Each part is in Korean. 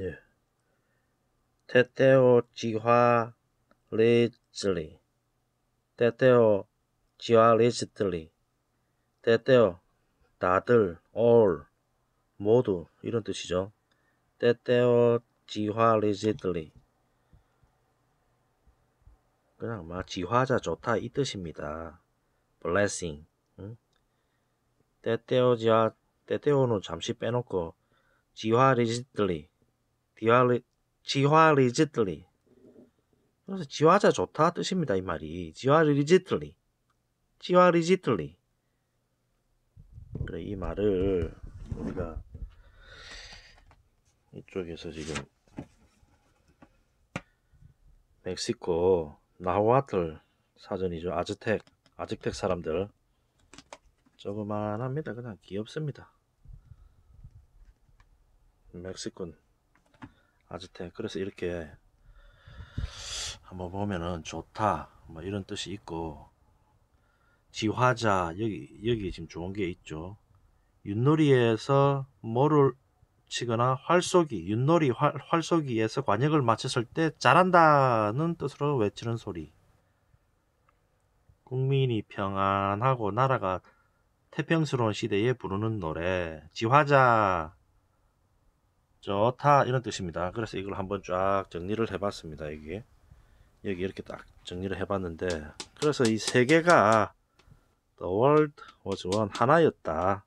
예. 테테오 지화 리즐리 테테오 지화 리즐리 테테오 다들 all 모두 이런 뜻이죠. 테테오 지화 리즐리 그냥 막 지화자 좋다 이 뜻입니다. blessing 응? 테오 지화 테테오는 잠시 빼놓고 지화 리즐리 디와리, 지화리지틀리. 그래서 지화자 좋다 뜻입니다. 이 말이. 지화리지틀리. 지화리지틀리. 그래, 이 말을 우리가 이쪽에서 지금 멕시코 나와틀 사전이죠. 아즈텍, 아즈텍 사람들 조거만 합니다. 그냥 귀엽습니다. 멕시콘 아즈텍 그래서 이렇게 한번 보면은 좋다 뭐 이런 뜻이 있고 지화자 여기 여기 지금 좋은 게 있죠 윷놀이에서 뭐를 치거나 활쏘기 윷놀이 활, 활쏘기에서 관역을 맞췄을 때 잘한다는 뜻으로 외치는 소리 국민이 평안하고 나라가 태평스러운 시대에 부르는 노래 지화자 좋다 이런 뜻입니다 그래서 이걸 한번 쫙 정리를 해봤습니다 여기 여기 이렇게 딱 정리를 해봤는데 그래서 이 세 개가 The world was one 하나였다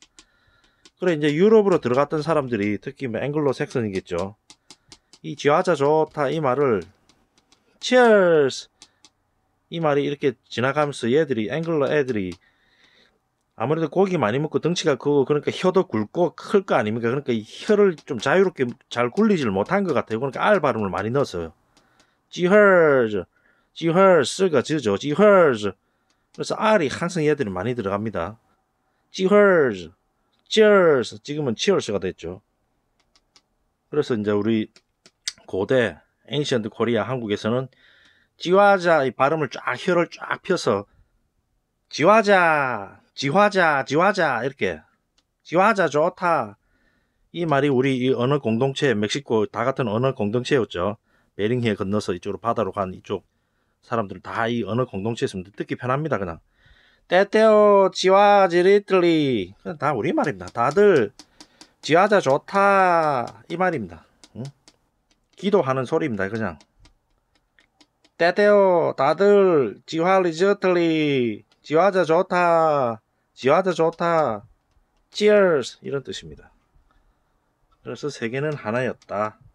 그래 이제 유럽으로 들어갔던 사람들이 특히 뭐 앵글로 색선이겠죠이지하자 좋다 이 말을 cheers 이 말이 이렇게 지나가면서 얘들이 앵글로 애들이 아무래도 고기 많이 먹고 덩치가 크고 그러니까 혀도 굵고 클 거 아닙니까? 그러니까 혀를 좀 자유롭게 잘굴리지를 못한 것 같아요. 그러니까 알 발음을 많이 넣었어요. 지허즈, 지허즈가 지죠. 지허즈. 그래서 알이 항상 얘들이 많이 들어갑니다. 지허즈, 치얼스. 지금은 치얼스가 됐죠. 그래서 이제 우리 고대 앵시언트 코리아 한국에서는 지화자 이 발음을 쫙 혀를 쫙 펴서 지화자 지화자, 지화자 이렇게 지화자 좋다. 이 말이 우리 이 언어 공동체 멕시코 다 같은 언어 공동체였죠. 베링해 건너서 이쪽으로 바다로 간 이쪽 사람들 다 이 언어 공동체였으면 듣기 편합니다 그냥. 때때오 지화지리틀리 다 우리 말입니다. 다들 지화자 좋다 이 말입니다. 응? 기도하는 소리입니다 그냥. 때때오 다들 지화리저틀리 지화자 좋다. 지화자 좋다. Cheers 이런 뜻입니다. 그래서 세계는 하나였다.